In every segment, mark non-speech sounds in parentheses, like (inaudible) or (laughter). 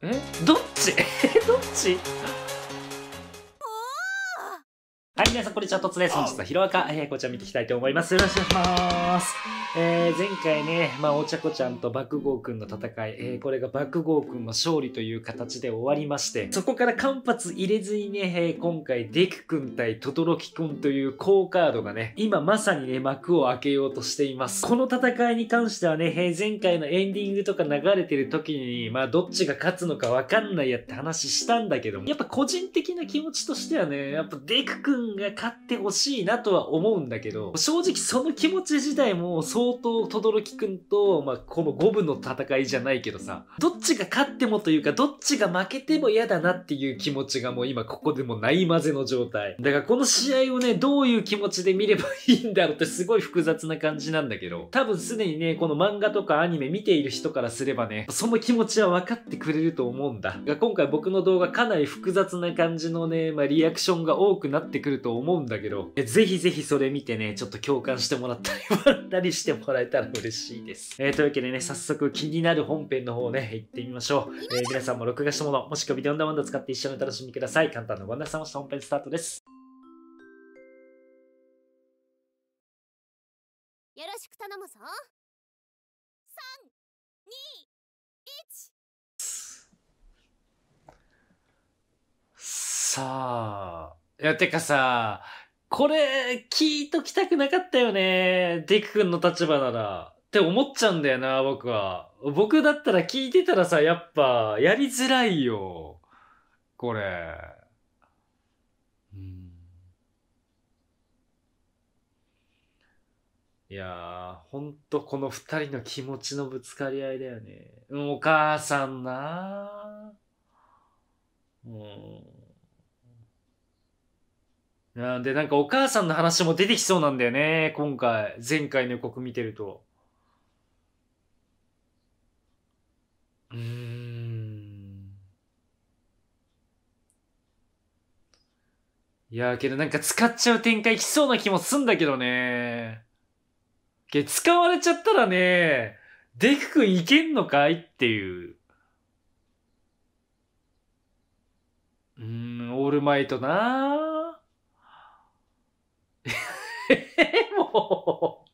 えどっち (laughs) どっちこれチャットツです。本日はヒロアカ、えー、こちら見ていきたいと思います。よろしくお願いします。えー、前回ね、まあ、お茶子ちゃんと爆豪くんの戦い、えー、これが爆豪くんの勝利という形で終わりまして、そこから間髪入れずにね、えー、今回、デクくん対トトロキくんという好カードがね、今まさにね、幕を開けようとしています。この戦いに関してはね、えー、前回のエンディングとか流れてる時に、まあ、どっちが勝つのかわかんないやって話したんだけども、やっぱ個人的な気持ちとしてはね、やっぱデクくんが勝ってほしいなとは思うんだけど、正直その気持ち自体も相当轟くんと、まあ、この五分の戦いじゃないけどさ、どっちが勝ってもというか、どっちが負けても嫌だなっていう気持ちがもう今ここでもない混ぜの状態。だからこの試合をね、どういう気持ちで見ればいいんだろうってすごい複雑な感じなんだけど、多分すでにね、この漫画とかアニメ見ている人からすればね、その気持ちは分かってくれると思うんだ。今回僕の動画かなり複雑な感じのね、まあ、リアクションが多くなってくると思ううんだけど、ぜひぜひそれ見てね、ちょっと共感してもらったり、笑ったりしてもらえたら嬉しいです。えー、というわけでね、早速気になる本編の方ね、行ってみましょう。えー、皆さんも録画したもの、もしくはビデオンダマンド使って一緒にお楽しみください。簡単なご案内さました本編スタートです。よろしく頼むぞ。さあいや、てかさ、これ、聞いときたくなかったよね。デク君の立場なら。って思っちゃうんだよな、僕は。僕だったら聞いてたらさ、やっぱ、やりづらいよ。これ。うん。いやー、ほんとこの二人の気持ちのぶつかり合いだよね。お母さんなー。うん。なんで、なんかお母さんの話も出てきそうなんだよね。今回、前回の予告見てると。うーん。いやーけどなんか使っちゃう展開きそうな気もすんだけどね。け使われちゃったらね、デク君いけんのかいっていう。うーん、オールマイトなも、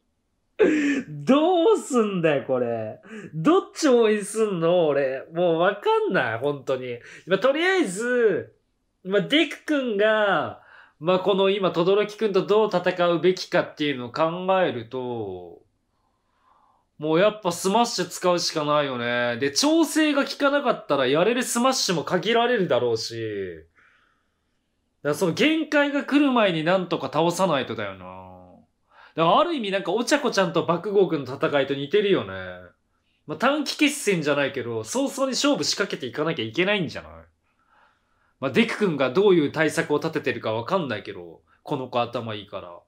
どうすんだよ、これ。どっち応援すんの俺。もうわかんない、本当に。まとりあえず、まデク君が、まあ、この今、轟君とどう戦うべきかっていうのを考えると、もうやっぱスマッシュ使うしかないよね。で、調整が効かなかったらやれるスマッシュも限られるだろうし、だからその限界が来る前になんとか倒さないとだよな。だからある意味なんかおちゃこちゃんと爆豪君の戦いと似てるよね。まあ、短期決戦じゃないけど、早々に勝負仕掛けていかなきゃいけないんじゃないまあ、デク君がどういう対策を立ててるかわかんないけど、この子頭いいから。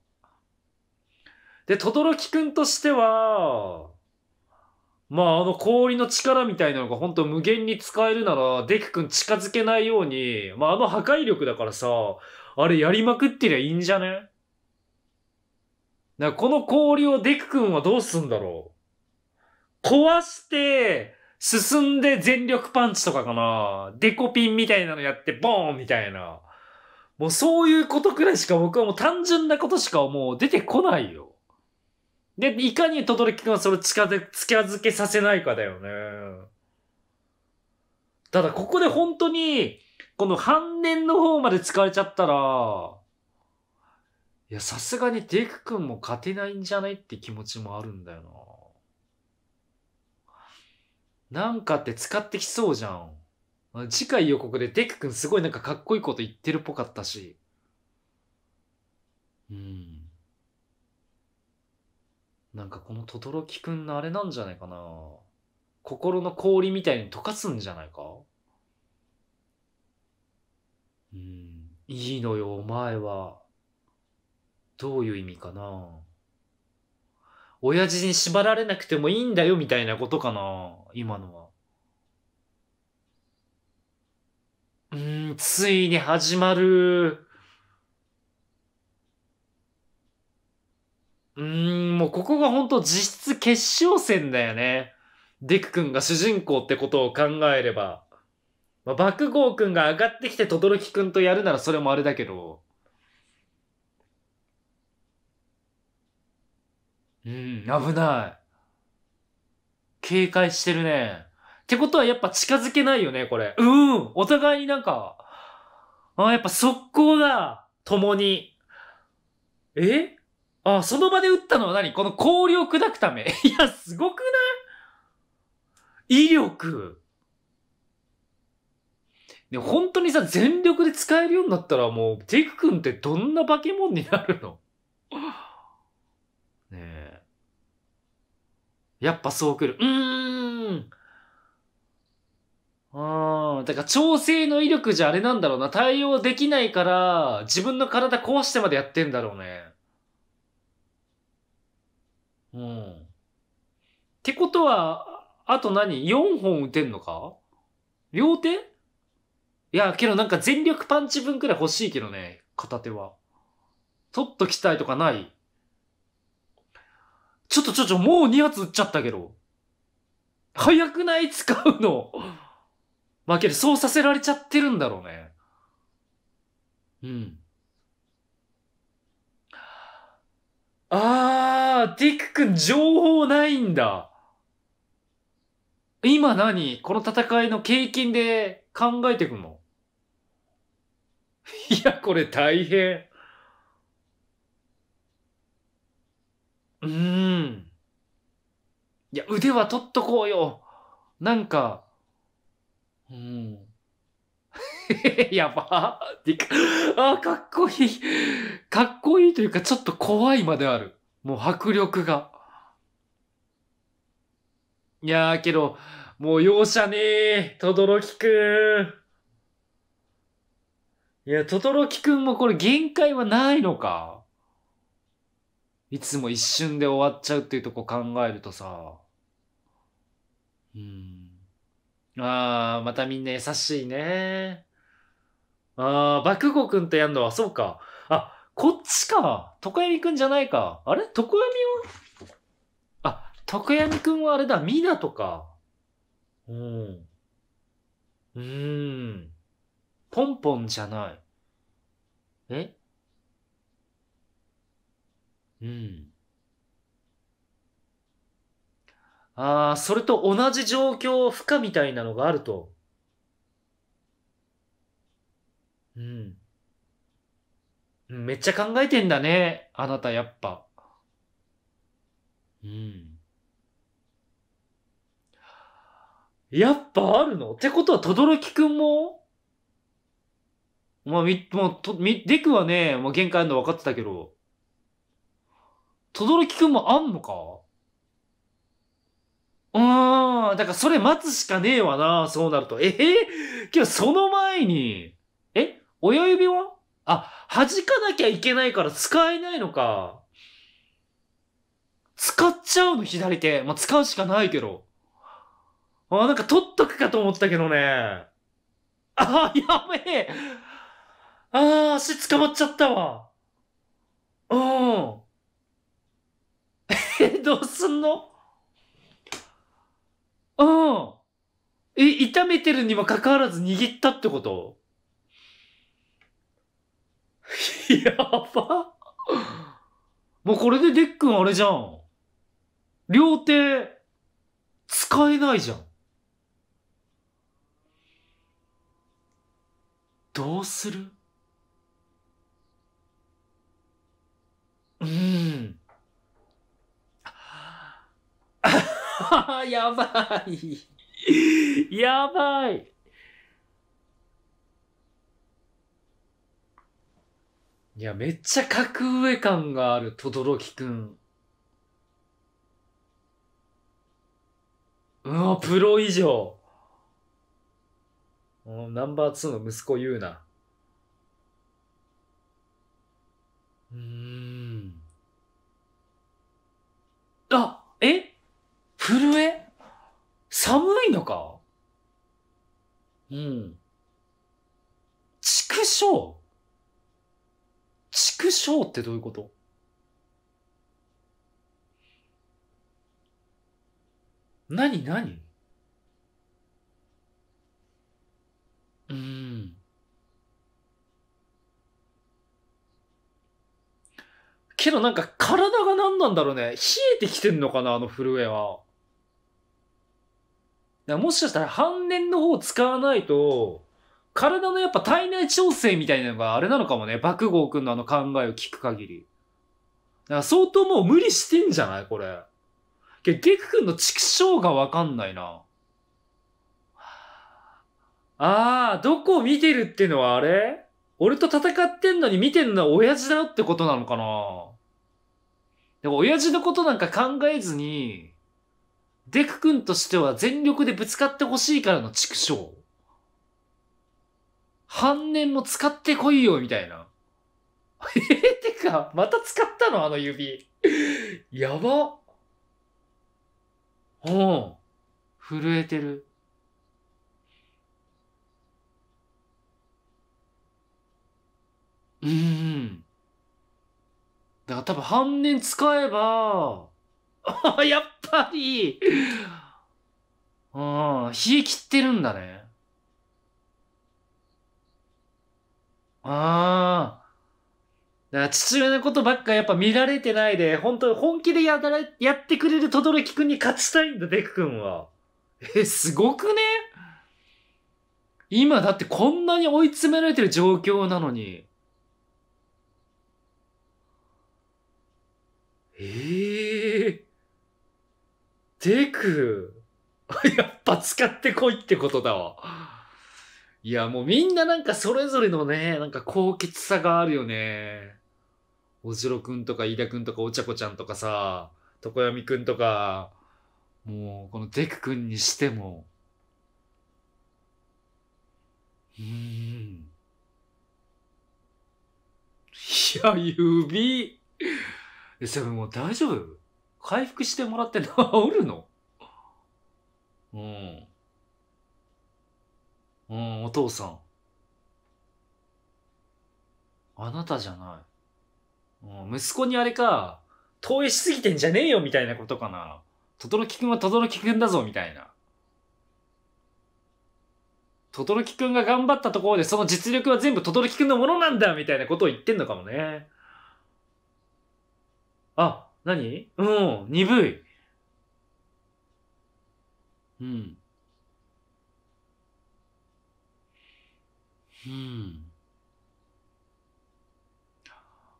で、轟君としては、まあ、あの氷の力みたいなのが本当無限に使えるなら、デク君近づけないように、まあ、あの破壊力だからさ、あれやりまくってりゃいいんじゃねだこの氷をデク君はどうすんだろう。壊して、進んで全力パンチとかかな。デコピンみたいなのやって、ボーンみたいな。もうそういうことくらいしか僕はもう単純なことしかもう出てこないよ。で、いかにレキ君はそれ近づ近づけさせないかだよね。ただここで本当に、この半年の方まで使われちゃったら、いや、さすがにデク君も勝てないんじゃないって気持ちもあるんだよな。なんかって使ってきそうじゃん。次回予告でデク君すごいなんかかっこいいこと言ってるっぽかったし。うん。なんかこの轟くんのあれなんじゃないかな。心の氷みたいに溶かすんじゃないかうん。いいのよ、お前は。どういう意味かな親父に縛られなくてもいいんだよみたいなことかな今のは。うん、ついに始まる。うん、もうここが本当実質決勝戦だよね。デク君が主人公ってことを考えれば。まあ、爆豪君が上がってきて轟君とやるならそれもあれだけど。うん、危ない。警戒してるね。ってことはやっぱ近づけないよね、これ。うん。お互いになんか、あやっぱ速攻だ。共に。えあその場で打ったのは何この氷を砕くため。(laughs) いや、すごくない威力。ね、本当にさ、全力で使えるようになったらもう、テク君ってどんな化け物になるのやっぱそうくる。うーん。うん。だから調整の威力じゃあれなんだろうな。対応できないから、自分の体壊してまでやってんだろうね。うん。ってことは、あと何 ?4 本打てんのか両手いや、けどなんか全力パンチ分くらい欲しいけどね。片手は。取っときたいとかないちょっとちょちょ、もう2発撃っちゃったけど。早くない使うの。まあ、けど、そうさせられちゃってるんだろうね。うん。あー、ティック君情報ないんだ。今何この戦いの経験で考えてくんのいや、これ大変。うん。いや、腕は取っとこうよ。なんか、うん。(laughs) やばあ、かっこいい。かっこいいというか、ちょっと怖いまである。もう迫力が。いやーけど、もう容赦ねえ、とどろきくん。いや、とどろきくんもこれ限界はないのか。いつも一瞬で終わっちゃうっていうとこ考えるとさ、うん。ああ、またみんな優しいね。ああ、爆語くんとやんのは、そうか。あ、こっちか。床闇くんじゃないか。あれ床闇はあ、床闇くんはあれだ。ミナとか。うん。うーん。ポンポンじゃない。えうん。ああ、それと同じ状況負荷みたいなのがあると。うん。めっちゃ考えてんだね。あなたやっぱ。うん。やっぱあるのってことは、轟くんもまあ、み、もう、と、み、デクはね、もう限界あるの分かってたけど、轟くんもあんのかうん、だからそれ待つしかねえわな、そうなると。えへ、ー、今日その前に、え親指はあ、弾かなきゃいけないから使えないのか。使っちゃうの、左手。まあ、使うしかないけど。あ、なんか取っとくかと思ったけどね。あ、やべえ。あー、足捕まっちゃったわ。うん。え、どうすんのうん。え、痛めてるにもかかわらず握ったってこと (laughs) やば。もうこれでデックンあれじゃん。両手、使えないじゃん。どうするうん。(laughs) やばい。やばい。いや、めっちゃ格上感がある、とどろきくん。うわ、プロ以上。ナンバー2の息子言うな。うん。あ震え寒いのかうん。畜生畜生ってどういうこと何何うん。けどなんか体が何なんだろうね。冷えてきてんのかな、あの震えは。らもしかしたら半年の方使わないと、体のやっぱ体内調整みたいなのがあれなのかもね。爆豪くんのあの考えを聞く限り。だから相当もう無理してんじゃないこれ。ゲクくんの畜生がわかんないな。ああ、どこを見てるってのはあれ俺と戦ってんのに見てんのは親父だよってことなのかなでも親父のことなんか考えずに、デク君としては全力でぶつかってほしいからの畜生。半年も使ってこいよ、みたいな。えー、てか、また使ったのあの指。やば。うん。震えてる。うん。だから多分半年使えば、(laughs) やっぱり、ああ、冷え切ってるんだね。ああ。だから父親のことばっかやっぱ見られてないで、本当本気でやらやってくれる轟くんに勝ちたいんだ、デクくんは。え、すごくね今だってこんなに追い詰められてる状況なのに。ええーデク、やっぱ使ってこいってことだわ。いや、もうみんななんかそれぞれのね、なんか高潔さがあるよね。おじろくんとか飯田くんとかおちゃこちゃんとかさ、とこやみくんとか、もうこのデクくんにしても、うん。いや、指。え、それもう大丈夫回復してもらって治るの (laughs) うん。うん、お父さん。あなたじゃない。息子にあれか、投影しすぎてんじゃねえよみたいなことかな。とどろきくんはとどろきくんだぞみたいな。とどろきくんが頑張ったところでその実力は全部とどろきくんのものなんだみたいなことを言ってんのかもね。あ、何うん、鈍い。うん。うん。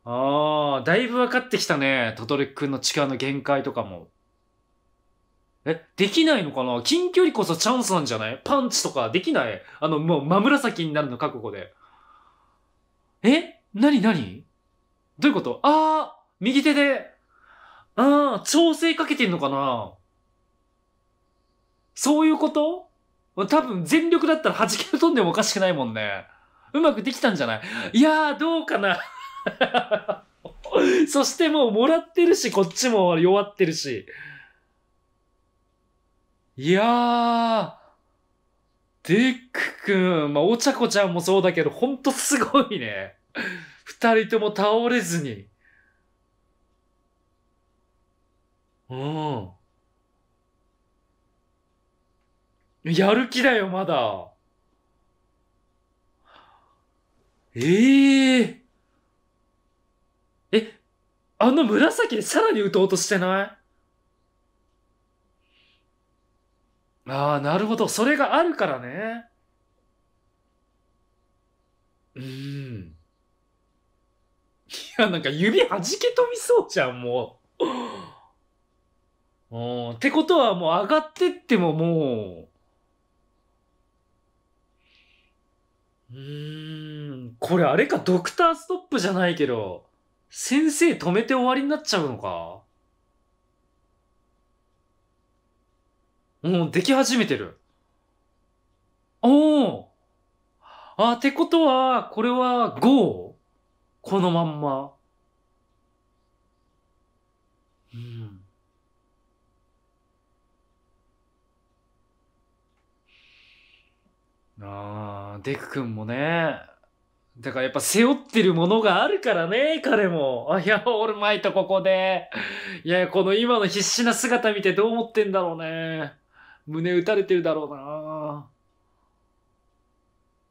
ああ、だいぶ分かってきたね。トトリくんの力の限界とかも。え、できないのかな近距離こそチャンスなんじゃないパンチとかできないあの、もう真紫になるの覚悟で。えなになにどういうことああ、右手でああ、調整かけてんのかなそういうこと多分全力だったら弾ける飛んでもおかしくないもんね。うまくできたんじゃないいやー、どうかな (laughs) そしてもうもらってるし、こっちも弱ってるし。いやー、デックくん、まあ、おちゃこちゃんもそうだけど、ほんとすごいね。二人とも倒れずに。うん。やる気だよ、まだ。ええー、え、あの紫でさらに打とうとしてないああ、なるほど。それがあるからね。うん。いや、なんか指弾け飛びそうじゃん、もう。ってことはもう上がってってももう、うーん、これあれか、ドクターストップじゃないけど、先生止めて終わりになっちゃうのかもうでき始めてる。おおあ、ってことは、これは GO? このまんま。うん。ああ、デク君もね。だからやっぱ背負ってるものがあるからね、彼も。あ、いや、オールマイトここで。いや、この今の必死な姿見てどう思ってんだろうね。胸打たれてるだろうな。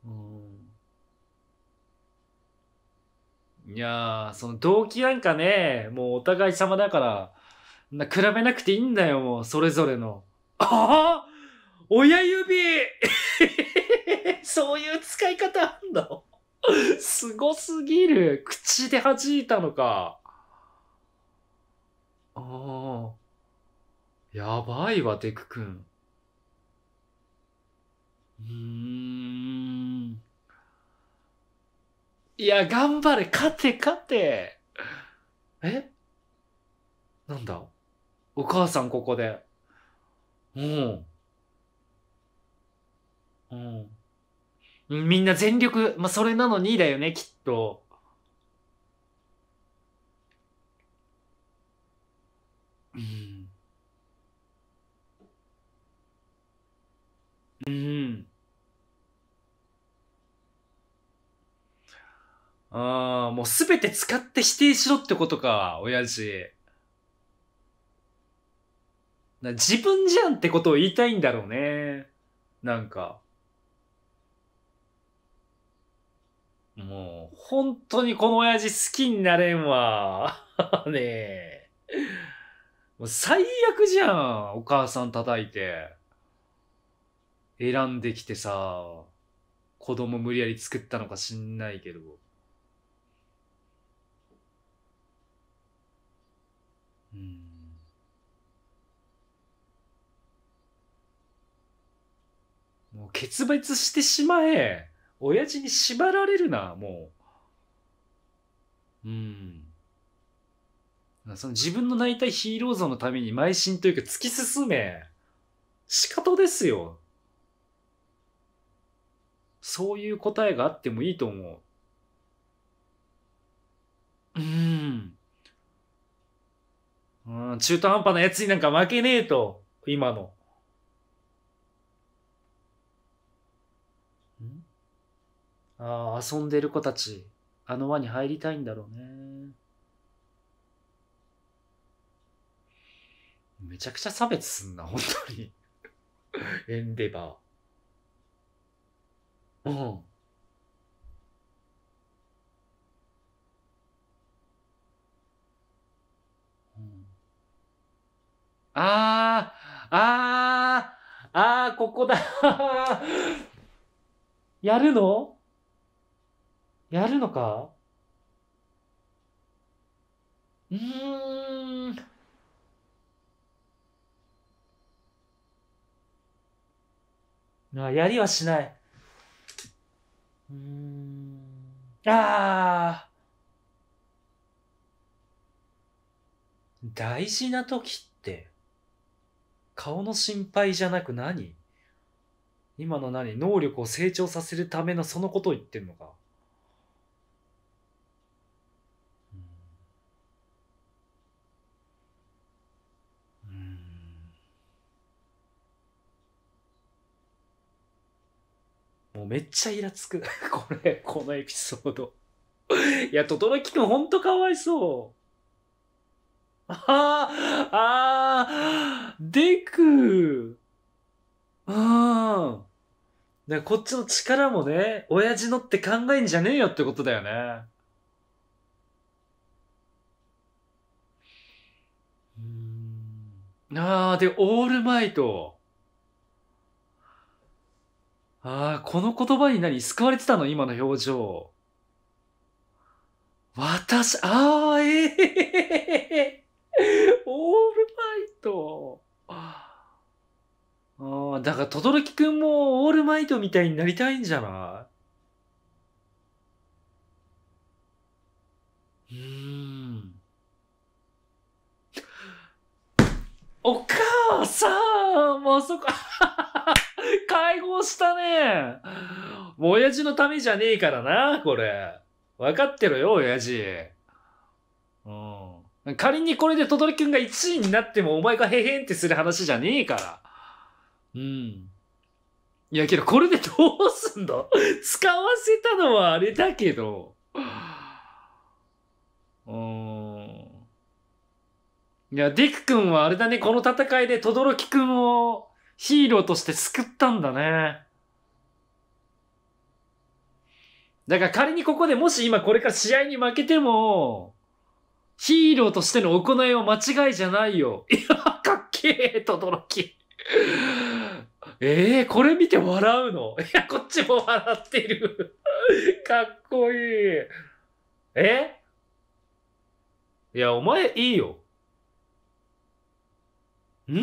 うん、いやその動機なんかね、もうお互い様だから、な比べなくていいんだよ、もう、それぞれの。ああ親指そういう使い方あんのすごすぎる。口で弾いたのか。ああ。やばいわ、デクくん。うーん。いや、頑張れ、勝て、勝て。えなんだお母さんここで。うん。うん。みんな全力、まあ、それなのにだよね、きっと。うん。うん。ああ、もうすべて使って否定しろってことか、親父。自分じゃんってことを言いたいんだろうね。なんか。もう、本当にこの親父好きになれんわ。(laughs) ねえ。もう最悪じゃん。お母さん叩いて。選んできてさ、子供無理やり作ったのか知んないけど。うん。もう決別してしまえ。親父に縛られるな、もう。うん。その自分のなりたいヒーロー像のために邁進というか突き進め。仕方ですよ。そういう答えがあってもいいと思う。うん。うん、中途半端なやつになんか負けねえと、今の。ああ、遊んでる子たち、あの輪に入りたいんだろうね。めちゃくちゃ差別すんな、本当に。(laughs) エンデバー。うん。あー、あー、ああここだ。(laughs) やるのやるのかうーん。あ、やりはしない。うん。ああ。大事な時って、顔の心配じゃなく何今の何能力を成長させるためのそのことを言ってるのかうめっちゃイラつく。(laughs) これ、このエピソード。いや、とときくんほんとかわいそう。ああ、ああ、でく。ああ。こっちの力もね、親父のって考えんじゃねえよってことだよね。うん。ああ、で、オールマイト。ああ、この言葉になり、救われてたの、今の表情。私、ああ、ええー、(laughs) オールマイト。ああ、だから、轟くんもオールマイトみたいになりたいんじゃないうん。お母さん、もうそこ、(laughs) 解放したね。親父のためじゃねえからな、これ。分かってろよ、親父。うん。仮にこれで轟くんが1位になってもお前がへへんってする話じゃねえから。うん。いやけどこれでどうすんの (laughs) 使わせたのはあれだけど。うん。いや、ディク君はあれだね、この戦いで轟く君をヒーローとして救ったんだね。だから仮にここでもし今これから試合に負けても、ヒーローとしての行いは間違いじゃないよ。(laughs) いや、かっけえ、とどろき。ええー、これ見て笑うの (laughs) いや、こっちも笑ってる。(laughs) かっこいい。えいや、お前いいよ。ん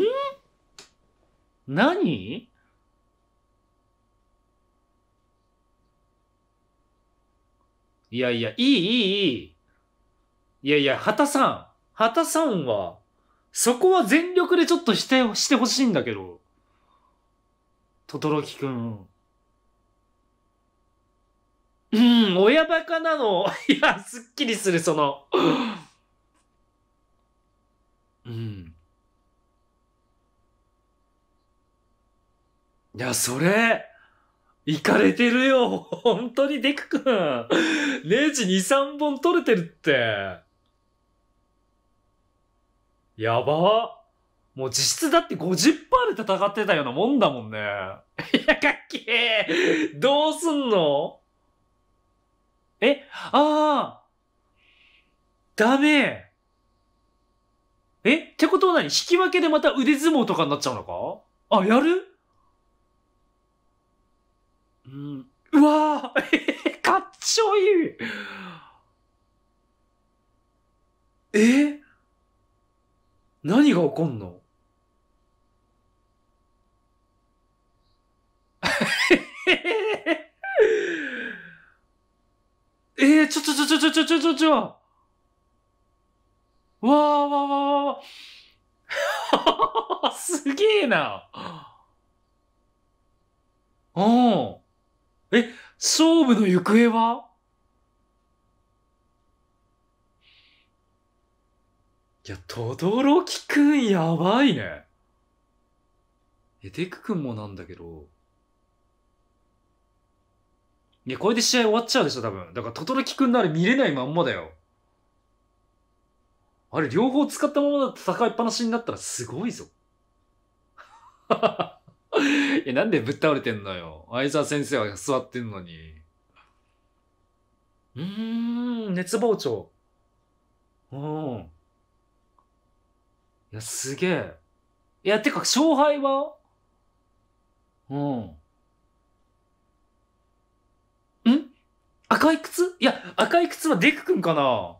何いやいや、いい、いい、いい。いやいや、畑さん。畑さんは、そこは全力でちょっとして、してほしいんだけど。とどろきくん。うん、親バカなの。(laughs) いや、すっきりする、その。いや、それ、いかれてるよ。(laughs) 本当にデクくん。ネジ2、3本取れてるって。やば。もう実質だって50%で戦ってたようなもんだもんね。(laughs) いや、かっけえ。どうすんのえ、ああダメえってことは何引き分けでまた腕相撲とかになっちゃうのかあ、やるうん、うわー (laughs) かっちょいいえ何が起こんの (laughs) えー、ちょちょちょちょちょちょちょちょわあわあわあわー (laughs) すげえなうんえ、勝負の行方はいや、とどろきくんやばいね。え、デクくんもなんだけど。いや、これで試合終わっちゃうでしょ、多分。だから、とどろきくんなら見れないまんまだよ。あれ、両方使ったままだと戦いっぱなしになったらすごいぞ。ははは。い (laughs) や、なんでぶっ倒れてんのよ。相沢先生は座ってんのに。うーん、熱膨張。うん。いや、すげえ。いや、てか、勝敗はうん。ん赤い靴いや、赤い靴はデク君かな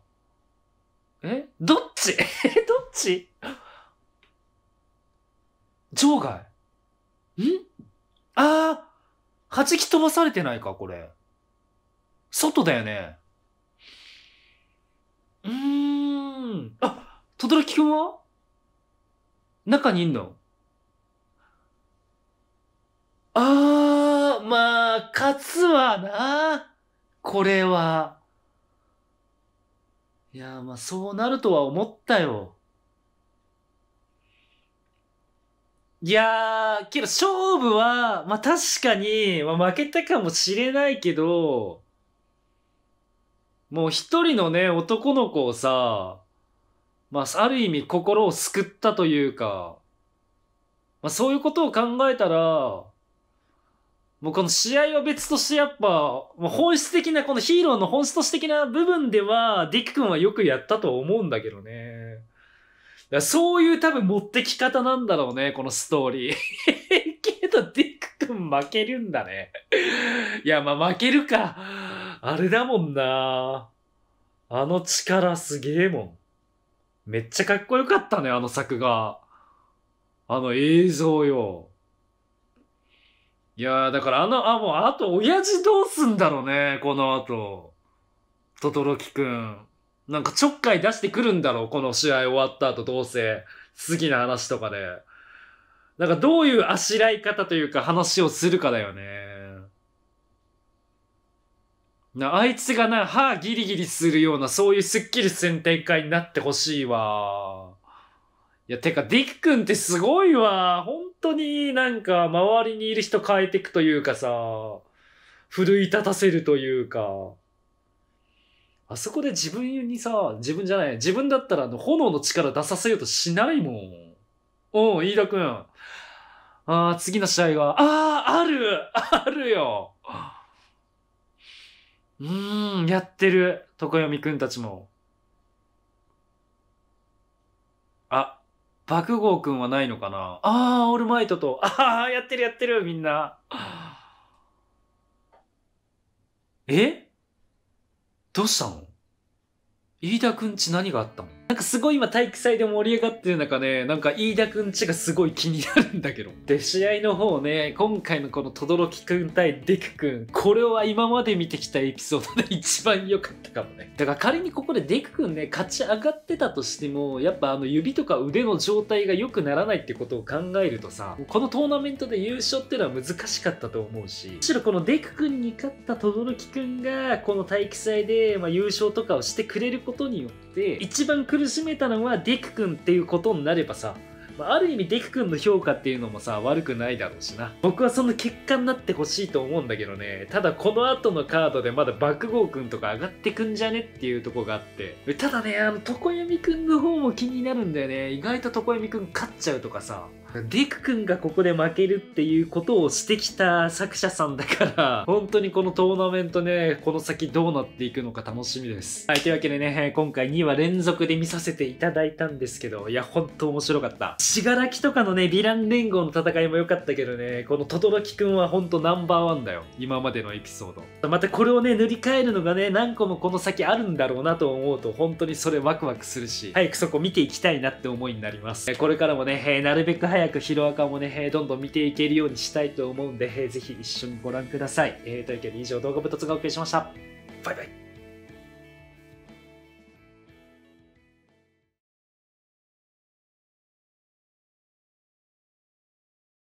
えどっち (laughs) えどっち (laughs) 場外んああ弾き飛ばされてないか、これ。外だよね。うーん。あ、轟君くんは中にいんのあー、まあ、勝つわな。これは。いや、まあ、そうなるとは思ったよ。いやー、けど勝負は、まあ確かに、まあ、負けたかもしれないけど、もう一人のね、男の子をさ、まあある意味心を救ったというか、まあそういうことを考えたら、もうこの試合は別としてやっぱ、もう本質的な、このヒーローの本質的な部分では、ディック君はよくやったと思うんだけどね。らそういう多分持ってき方なんだろうね、このストーリー。(laughs) けど、ディック君負けるんだね。いや、まあ負けるか。あれだもんな。あの力すげえもん。めっちゃかっこよかったね、あの作画。あの映像よ。いやだからあの、あ、もう、あと、親父どうすんだろうね、この後。とどろきくん。なんかちょっかい出してくるんだろう、この試合終わった後どうせ、次の話とかで。なんかどういうあしらい方というか話をするかだよね。な、あいつがな、歯ギリギリするような、そういうスッキリせん展開になってほしいわ。いや、てか、ディック君ってすごいわ。本当になんか、周りにいる人変えてくというかさ、奮い立たせるというか。あそこで自分にさ、自分じゃない、自分だったらあの炎の力出させようとしないもん。うん、飯田くん。ああ、次の試合が、ああ、あるあるようーん、やってる。床読くんたちも。あ、爆豪くんはないのかなああ、オールマイトと。ああ、やってるやってる、みんな。えどうしたの飯田くんち何があったのなんかすごい今体育祭で盛り上がってる中ね、なんか飯田くんちがすごい気になるんだけど。で、試合の方ね、今回のこの轟くん対デクくん、これは今まで見てきたエピソードで (laughs) 一番良かったかもね。だから仮にここでデクくんね、勝ち上がってたとしても、やっぱあの指とか腕の状態が良くならないってことを考えるとさ、このトーナメントで優勝っていうのは難しかったと思うし、むしろこのデクくんに勝った轟くんが、この体育祭でま優勝とかをしてくれることによって、で一番苦しめたのはデク君っていうことになればさある意味デク君の評価っていうのもさ悪くないだろうしな僕はその結果になってほしいと思うんだけどねただこの後のカードでまだ爆豪君とか上がってくんじゃねっていうとこがあってただねあの常闇君の方も気になるんだよね意外と常闇君勝っちゃうとかさディク君がここで負けるっていうことをしてきた作者さんだから (laughs) 本当にこのトーナメントねこの先どうなっていくのか楽しみですはいというわけでね今回2話連続で見させていただいたんですけどいやほんと面白かった信楽とかのねヴィラン連合の戦いも良かったけどねこの轟くんはほんとナンバーワンだよ今までのエピソードまたこれをね塗り替えるのがね何個もこの先あるんだろうなと思うと本当にそれワクワクするし早くそこ見ていきたいなって思いになりますこれからもねなるべく早早くヒロアカもね、えどんどん見ていけるようにしたいと思うんで、えー、ぜひ一緒にご覧ください。えー、というわけで以上動画部突がお送りしました。バイバイ。